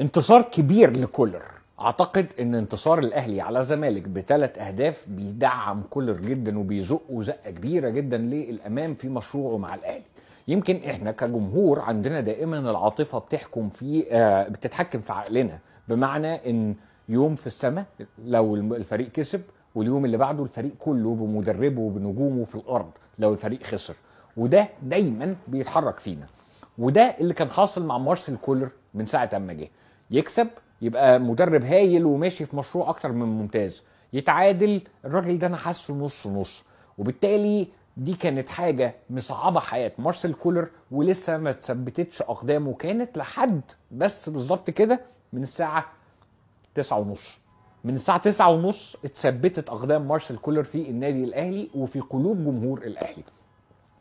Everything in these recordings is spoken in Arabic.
انتصار كبير لكولر اعتقد ان انتصار الاهلي على الزمالك بثلاث اهداف بيدعم كولر جدا وبيزقه زقه كبيره جدا للامام في مشروعه مع الاهلي يمكن احنا كجمهور عندنا دائما العاطفه بتحكم في آه بتتحكم في عقلنا بمعنى ان يوم في السماء لو الفريق كسب واليوم اللي بعده الفريق كله بمدربه وبنجومه في الارض لو الفريق خسر وده دايما بيتحرك فينا وده اللي كان حاصل مع مارسيل كولر من ساعه اما جه يكسب يبقى مدرب هايل وماشي في مشروع اكتر من ممتاز يتعادل الراجل ده انا حاسه نص نص وبالتالي دي كانت حاجة مصعبة حياة مارسيل كولر ولسه ما تثبتتش أقدامه كانت لحد بس بالظبط كده من الساعة تسعة ونص من الساعة تسعة ونص اتثبتت أقدام مارسيل كولر في النادي الأهلي وفي قلوب جمهور الأهلي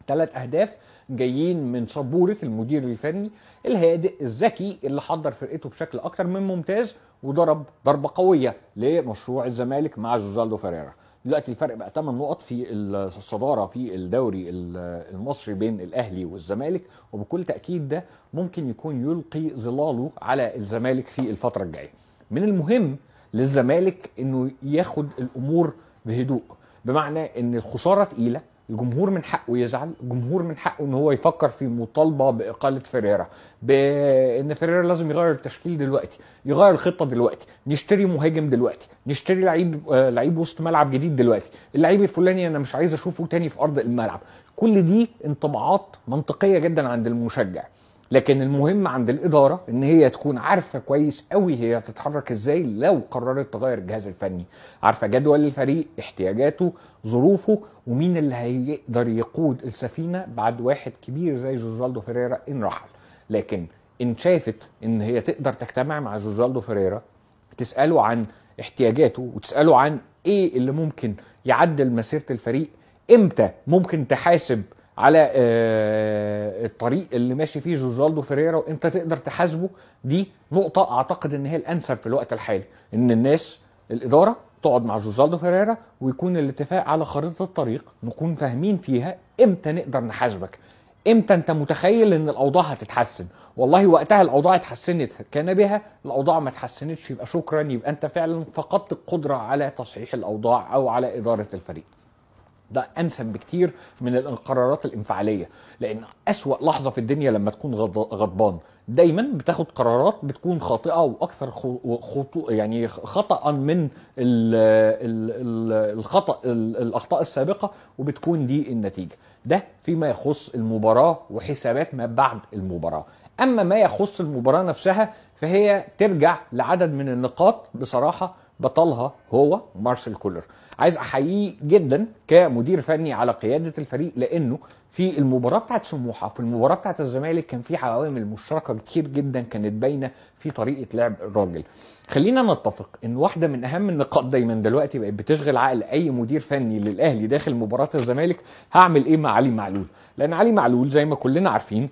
ثلاث اهداف جايين من سبوره المدير الفني الهادئ الذكي اللي حضر فرقته بشكل اكثر من ممتاز وضرب ضربه قويه لمشروع الزمالك مع جوزالدو فيريرا دلوقتي الفرق بقى 8 نقط في الصداره في الدوري المصري بين الاهلي والزمالك وبكل تاكيد ده ممكن يكون يلقي ظلاله على الزمالك في الفتره الجايه من المهم للزمالك انه ياخد الامور بهدوء بمعنى ان الخساره ثقيله الجمهور من حقه يزعل الجمهور من حقه ان هو يفكر في مطالبه باقاله فيريرا بان فيريرا لازم يغير التشكيل دلوقتي يغير الخطه دلوقتي نشتري مهاجم دلوقتي نشتري لعيب آه، لعيب وسط ملعب جديد دلوقتي اللعيب الفلاني انا مش عايز اشوفه تاني في ارض الملعب كل دي انطباعات منطقيه جدا عند المشجع لكن المهم عند الاداره ان هي تكون عارفه كويس قوي هي هتتحرك ازاي لو قررت تغير الجهاز الفني عارفه جدول الفريق احتياجاته ظروفه ومين اللي هيقدر يقود السفينه بعد واحد كبير زي جوزالدو فيريرا ان رحل لكن ان شافت ان هي تقدر تجتمع مع جوزالدو فيريرا تساله عن احتياجاته وتساله عن ايه اللي ممكن يعدل مسيره الفريق امتى ممكن تحاسب على آه، آه، الطريق اللي ماشي فيه جوزالدو فيريرا وامتى تقدر تحاسبه دي نقطه اعتقد ان هي الانسب في الوقت الحالي ان الناس الاداره تقعد مع جوزالدو فيريرا ويكون الاتفاق على خريطه الطريق نكون فاهمين فيها امتى نقدر نحاسبك امتى انت متخيل ان الاوضاع هتتحسن والله وقتها الاوضاع اتحسنت كان بها الاوضاع ما اتحسنتش يبقى شكرا يبقى انت فعلا فقدت القدره على تصحيح الاوضاع او على اداره الفريق ده انسب بكتير من القرارات الانفعاليه لان اسوا لحظه في الدنيا لما تكون غضبان دايما بتاخد قرارات بتكون خاطئه واكثر خطو يعني خطا من الخطا الاخطاء السابقه وبتكون دي النتيجه ده فيما يخص المباراه وحسابات ما بعد المباراه اما ما يخص المباراه نفسها فهي ترجع لعدد من النقاط بصراحه بطلها هو مارسيل كولر عايز احييه جدا كمدير فني على قياده الفريق لانه في المباراه بتاعت سموحه في المباراه بتاعت الزمالك كان في عوامل مشتركه كتير جدا كانت باينه في طريقه لعب الراجل خلينا نتفق ان واحده من اهم النقاط دايما دلوقتي بقت بتشغل عقل اي مدير فني للاهلي داخل مباراه الزمالك هعمل ايه مع علي معلول لان علي معلول زي ما كلنا عارفين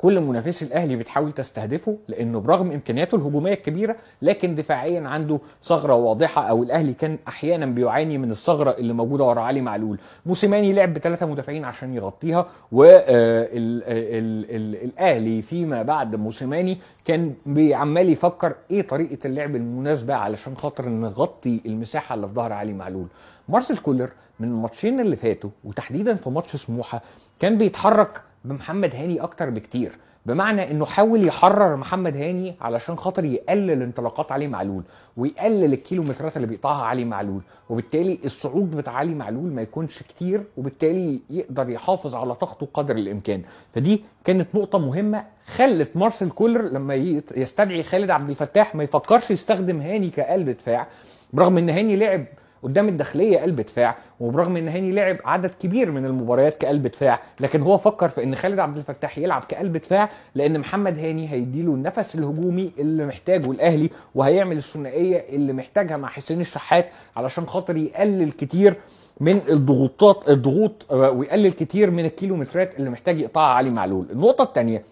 كل منافسي الاهلي بتحاول تستهدفه لانه برغم امكانياته الهجوميه الكبيره لكن دفاعيا عنده ثغره واضحه او الاهلي كان احيانا بيعاني من الثغره اللي موجوده ورا علي معلول موسيماني لعب بثلاثه مدافعين عشان يغطيها والاهلي آه، آه، فيما بعد موسيماني كان عمال يفكر ايه طريقه اللعب المناسبه علشان خاطر نغطي المساحه اللي في ظهر علي معلول مارسيل كولر من الماتشين اللي فاتوا وتحديدا في ماتش سموحه كان بيتحرك بمحمد هاني اكتر بكتير بمعنى انه حاول يحرر محمد هاني علشان خاطر يقلل انطلاقات علي معلول ويقلل الكيلومترات اللي بيقطعها علي معلول وبالتالي الصعود بتاع علي معلول ما يكونش كتير وبالتالي يقدر يحافظ على طاقته قدر الامكان فدي كانت نقطه مهمه خلت مارسل كولر لما يستدعي خالد عبد الفتاح ما يفكرش يستخدم هاني كقلب دفاع برغم ان هاني لعب قدام الداخليه قلب دفاع وبرغم ان هاني لعب عدد كبير من المباريات كقلب دفاع لكن هو فكر في ان خالد عبد الفتاح يلعب كقلب دفاع لان محمد هاني هيديله النفس الهجومي اللي محتاجه الاهلي وهيعمل الثنائيه اللي محتاجها مع حسين الشحات علشان خاطر يقلل كتير من الضغوطات الضغوط آه، ويقلل كتير من الكيلومترات اللي محتاج يقطعها علي معلول النقطه الثانيه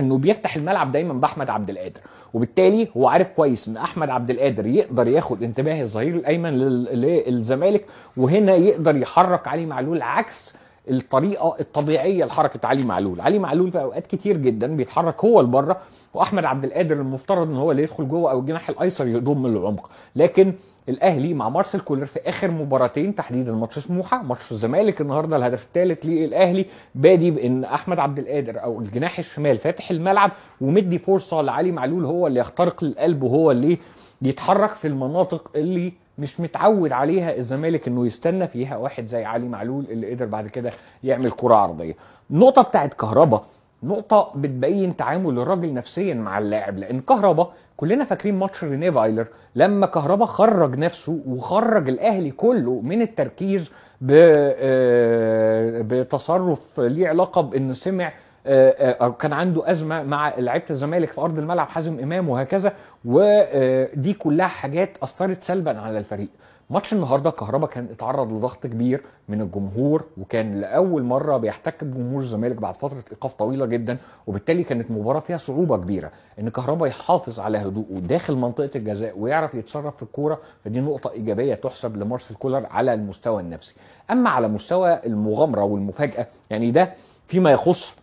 انه بيفتح الملعب دايما باحمد عبد القادر وبالتالي هو عارف كويس ان احمد عبد القادر يقدر ياخد انتباه الظهير الايمن للزمالك وهنا يقدر يحرك علي معلول عكس الطريقه الطبيعيه لحركه علي معلول علي معلول في اوقات كتير جدا بيتحرك هو لبره واحمد عبد القادر المفترض ان هو اللي يدخل جوه او الجناح الايسر يضم العمق لكن الاهلي مع مارسيل كولر في اخر مباراتين تحديدا ماتش سموحه ماتش الزمالك النهارده الهدف الثالث للاهلي بادي بان احمد عبد القادر او الجناح الشمال فاتح الملعب ومدي فرصه لعلي معلول هو اللي يخترق القلب وهو اللي يتحرك في المناطق اللي مش متعود عليها الزمالك انه يستنى فيها واحد زي علي معلول اللي قدر بعد كده يعمل كره عرضيه النقطه بتاعت كهربا نقطة بتبين تعامل الراجل نفسيا مع اللاعب لأن كهربا كلنا فاكرين ماتش رينيه فايلر لما كهربا خرج نفسه وخرج الأهلي كله من التركيز آه، بتصرف ليه علاقة بأنه سمع آه، آه، كان عنده ازمه مع لعيبه الزمالك في ارض الملعب حازم امام وهكذا ودي آه، كلها حاجات اثرت سلبا على الفريق ماتش النهارده كهربا كان اتعرض لضغط كبير من الجمهور وكان لاول مره بيحتك بجمهور الزمالك بعد فتره ايقاف طويله جدا وبالتالي كانت مباراه فيها صعوبه كبيره ان كهربا يحافظ على هدوءه داخل منطقه الجزاء ويعرف يتصرف في الكوره فدي نقطه ايجابيه تحسب لمارسيل كولر على المستوى النفسي اما على مستوى المغامره والمفاجاه يعني ده فيما يخص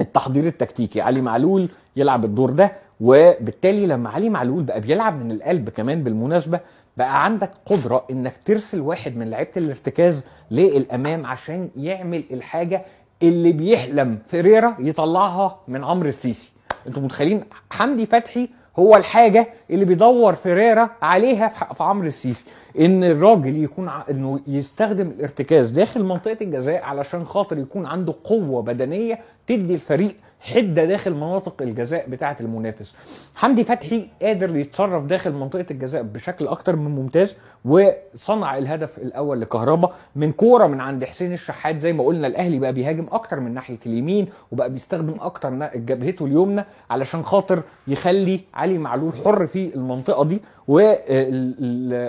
التحضير التكتيكي علي معلول يلعب الدور ده وبالتالي لما علي معلول بقى بيلعب من القلب كمان بالمناسبه بقى عندك قدره انك ترسل واحد من لعيبه الارتكاز للامام عشان يعمل الحاجه اللي بيحلم فيريرا يطلعها من عمرو السيسي انتوا متخيلين حمدي فتحي هو الحاجه اللي بيدور فيريرا عليها في عمرو السيسي ان الراجل يكون ع... انه يستخدم الارتكاز داخل منطقه الجزاء علشان خاطر يكون عنده قوه بدنيه تدي الفريق حده داخل مناطق الجزاء بتاعه المنافس حمدي فتحي قادر يتصرف داخل منطقه الجزاء بشكل اكتر من ممتاز وصنع الهدف الاول لكهربا من كوره من عند حسين الشحات زي ما قلنا الاهلي بقى بيهاجم اكتر من ناحيه اليمين وبقى بيستخدم اكتر جبهته اليمنى علشان خاطر يخلي علي معلول حر في المنطقه دي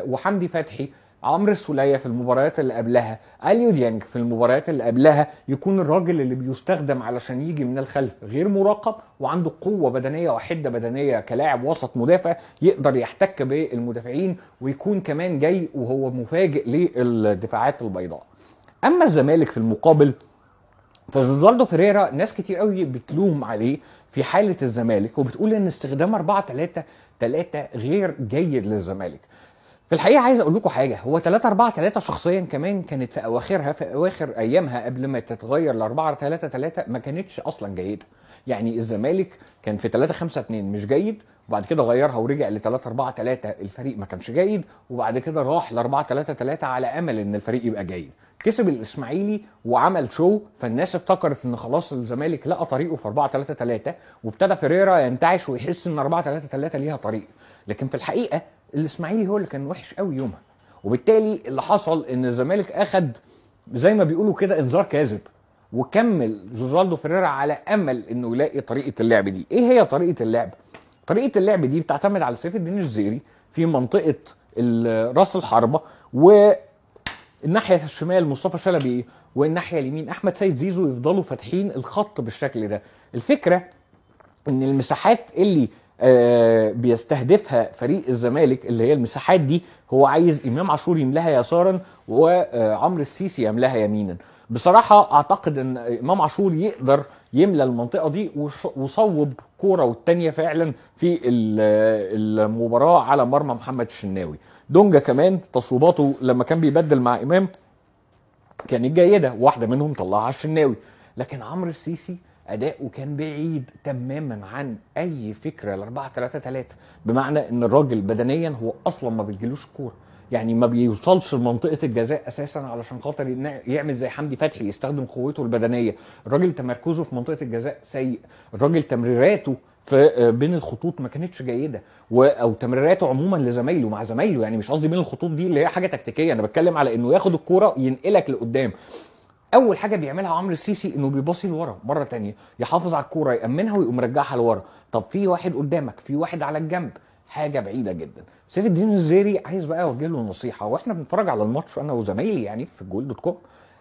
وحمدي فتحي عمرو السوليه في المباريات اللي قبلها اليو ديانج في المباريات اللي قبلها يكون الراجل اللي بيستخدم علشان يجي من الخلف غير مراقب وعنده قوه بدنيه وحده بدنيه كلاعب وسط مدافع يقدر يحتك بالمدافعين ويكون كمان جاي وهو مفاجئ للدفاعات البيضاء اما الزمالك في المقابل فجوزالدو فيريرا ناس كتير قوي بتلوم عليه في حاله الزمالك وبتقول ان استخدام 4 3 3 غير جيد للزمالك في الحقيقه عايز اقول لكم حاجه هو 3 4 3 شخصيا كمان كانت في اواخرها في اواخر ايامها قبل ما تتغير ل 4 3 3 ما كانتش اصلا جيده يعني الزمالك كان في 3 5 2 مش جيد وبعد كده غيرها ورجع ل 3 4 3 الفريق ما كانش جيد وبعد كده راح ل 4 3 3 على امل ان الفريق يبقى جيد كسب الاسماعيلي وعمل شو فالناس افتكرت ان خلاص الزمالك لقى طريقه في 4 3 3 وابتدى فيريرا ينتعش ويحس ان 4 3 3 ليها طريق لكن في الحقيقه الاسماعيلي هو اللي كان وحش قوي يومها وبالتالي اللي حصل ان الزمالك اخد زي ما بيقولوا كده انذار كاذب وكمل جوزالدو فيريرا على امل انه يلاقي طريقه اللعب دي ايه هي طريقه اللعب طريقه اللعب دي بتعتمد على سيف الدين الجزيري في منطقه راس الحربه و الناحيه الشمال مصطفى شلبي والناحيه اليمين احمد سيد زيزو يفضلوا فاتحين الخط بالشكل ده الفكره ان المساحات اللي آه، بيستهدفها فريق الزمالك اللي هي المساحات دي هو عايز امام عاشور يملاها يسارا وعمرو السيسي يملاها يمينا بصراحه اعتقد ان امام عاشور يقدر يملى المنطقه دي وصوب كوره والتانيه فعلا في المباراه على مرمى محمد الشناوي دونجا كمان تصويباته لما كان بيبدل مع امام كانت جيده واحده منهم طلعها الشناوي لكن عمرو السيسي اداؤه كان بعيد تماما عن اي فكره ال 4 3 3 بمعنى ان الراجل بدنيا هو اصلا ما بتجيلوش كوره يعني ما بيوصلش لمنطقه الجزاء اساسا علشان خاطر يعمل زي حمدي فتحي يستخدم قوته البدنيه الراجل تمركزه في منطقه الجزاء سيء الراجل تمريراته في آه، بين الخطوط ما كانتش جيده و او تمريراته عموما لزمايله مع زمايله يعني مش قصدي بين الخطوط دي اللي هي حاجه تكتيكيه انا بتكلم على انه ياخد الكوره ينقلك لقدام اول حاجه بيعملها عمرو السيسي انه بيباصي لورا مره تانية يحافظ على الكوره يامنها ويقوم مرجعها لورا طب في واحد قدامك في واحد على الجنب حاجه بعيده جدا سيف الدين الزيري عايز بقى اوجه له نصيحه واحنا بنتفرج على الماتش انا وزمايلي يعني في جول دوت كوم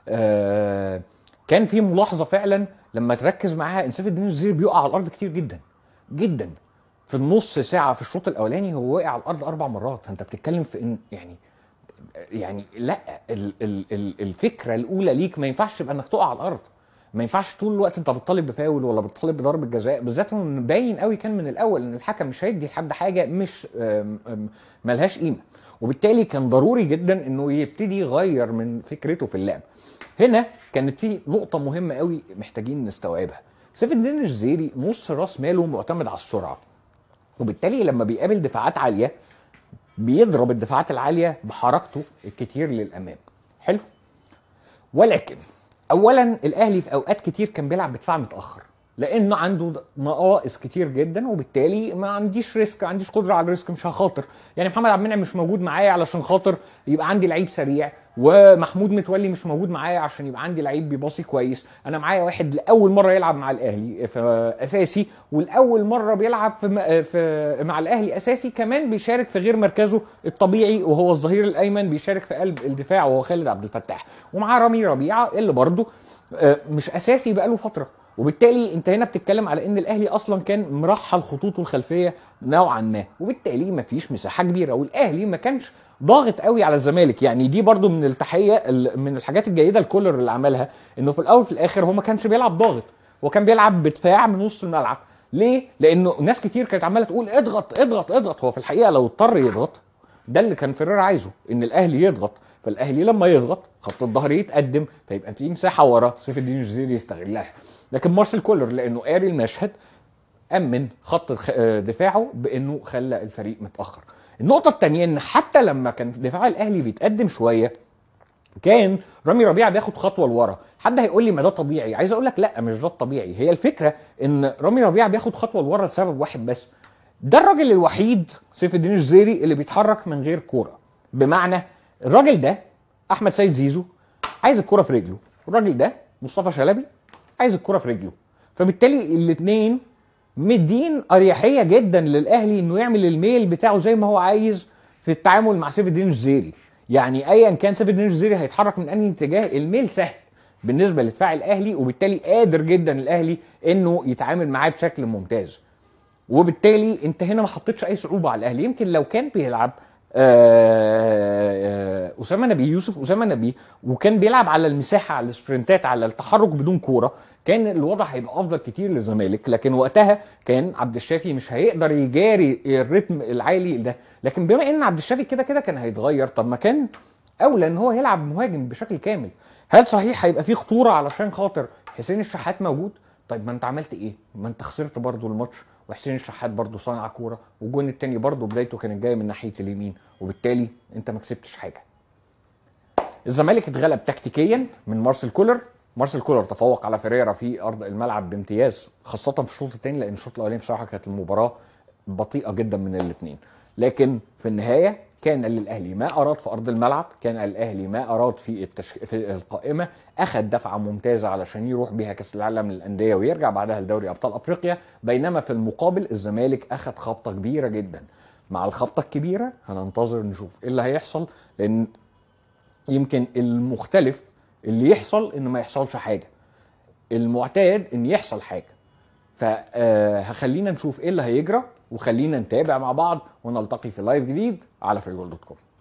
آه كان في ملاحظه فعلا لما تركز معاها ان سيف الدين الزيري بيقع على الارض كتير جدا جدا في النص ساعه في الشوط الاولاني هو وقع على الارض اربع مرات فانت بتتكلم في ان يعني يعني لا ال ال ال الفكره الاولى ليك ما ينفعش تبقى انك تقع على الارض ما ينفعش طول الوقت انت بتطالب بفاول ولا بتطالب بضرب الجزاء بالذات انه باين قوي كان من الاول ان الحكم مش هيدي حد حاجه مش ملهاش قيمه وبالتالي كان ضروري جدا انه يبتدي يغير من فكرته في اللعب هنا كانت في نقطه مهمه قوي محتاجين نستوعبها سيف الدين الجزيري نص راس ماله معتمد على السرعه وبالتالي لما بيقابل دفاعات عاليه بيضرب الدفاعات العاليه بحركته الكتير للامام حلو ولكن اولا الاهلي في اوقات كتير كان بيلعب بدفاع متاخر لان عنده نقائص كتير جدا وبالتالي ما عنديش ريسك ما عنديش قدره على الريسك مش هخاطر يعني محمد عبد المنعم مش موجود معايا علشان خاطر يبقى عندي لعيب سريع ومحمود متولي مش موجود معايا عشان يبقى عندي لعيب بيباصي كويس انا معايا واحد لاول مره يلعب مع الاهلي اساسي والاول مره بيلعب في, في مع الاهلي اساسي كمان بيشارك في غير مركزه الطبيعي وهو الظهير الايمن بيشارك في قلب الدفاع وهو خالد عبد الفتاح ومعاه رامي ربيعه اللي برده آه، مش اساسي بقاله فتره وبالتالي انت هنا بتتكلم على ان الاهلي اصلا كان مرحل خطوطه الخلفيه نوعا ما وبالتالي ما فيش مساحه كبيره والاهلي ما كانش ضاغط قوي على الزمالك يعني دي برضو من التحيه من الحاجات الجيده لكولر اللي عملها انه في الاول في الاخر هو ما كانش بيلعب ضاغط وكان بيلعب بدفاع من وسط الملعب ليه لانه ناس كتير كانت عماله تقول اضغط اضغط اضغط هو في الحقيقه لو اضطر يضغط ده اللي كان فيريرا عايزه ان الاهلي يضغط فالاهلي لما يضغط خط الظهر يتقدم فيبقى في مساحه ورا سيف الدين الجزيري يستغلها لكن مارسيل كولر لانه قاري المشهد امن خط آه، دفاعه بانه خلى الفريق متاخر النقطه الثانيه ان حتى لما كان دفاع الاهلي بيتقدم شويه كان رامي ربيعه بياخد خطوه لورا حد هيقول لي ما ده طبيعي عايز اقول لك لا مش ده الطبيعي هي الفكره ان رامي ربيعه بياخد خطوه لورا لسبب واحد بس ده الراجل الوحيد سيف الدين الجزيري اللي بيتحرك من غير كوره بمعنى الراجل ده احمد سيد زيزو عايز الكوره في رجله الراجل ده مصطفى شلبي عايز الكرة في رجله فبالتالي الاثنين مدين اريحيه جدا للاهلي انه يعمل الميل بتاعه زي ما هو عايز في التعامل مع سيف الدين الجزيري يعني ايا كان سيف الدين الجزيري هيتحرك من انهي اتجاه الميل سهل بالنسبه لدفاع الاهلي وبالتالي قادر جدا الاهلي انه يتعامل معاه بشكل ممتاز وبالتالي انت هنا ما حطيتش اي صعوبه على الاهلي يمكن لو كان بيلعب آه، آه، اسامه نبي يوسف اسامه نبي وكان بيلعب على المساحه على السبرنتات على التحرك بدون كوره كان الوضع هيبقى افضل كتير للزمالك لكن وقتها كان عبد الشافي مش هيقدر يجاري الريتم العالي ده لكن بما ان عبد الشافي كده كده كان هيتغير طب ما كان اولى ان هو يلعب مهاجم بشكل كامل هل صحيح هيبقى في خطوره علشان خاطر حسين الشحات موجود طيب ما انت عملت ايه ما انت خسرت برضو الماتش وحسين الشحات برضه صانع كوره والجون الثاني برضه بدايته كانت جايه من ناحيه اليمين وبالتالي انت ما كسبتش حاجه. الزمالك اتغلب تكتيكيا من مارسيل كولر مارسيل كولر تفوق على فيريرا في ارض الملعب بامتياز خاصه في الشوط الثاني لان الشوط الاولاني بصراحه كانت المباراه بطيئه جدا من الاثنين لكن في النهايه كان للاهلي ما اراد في ارض الملعب كان الاهلي ما اراد في, التش... في القائمه اخذ دفعه ممتازه علشان يروح بيها كاس العالم للانديه ويرجع بعدها لدوري ابطال افريقيا بينما في المقابل الزمالك اخذ خبطه كبيره جدا مع الخبطه الكبيره هننتظر نشوف ايه اللي هيحصل لان يمكن المختلف اللي يحصل ان ما يحصلش حاجه المعتاد ان يحصل حاجه فهخلينا آه، نشوف ايه اللي هيجرى وخلينا نتابع مع بعض ونلتقي في لايف جديد على فيجول دوت كوم